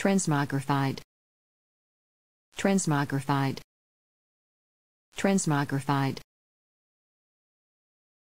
transmogrified transmogrified transmogrified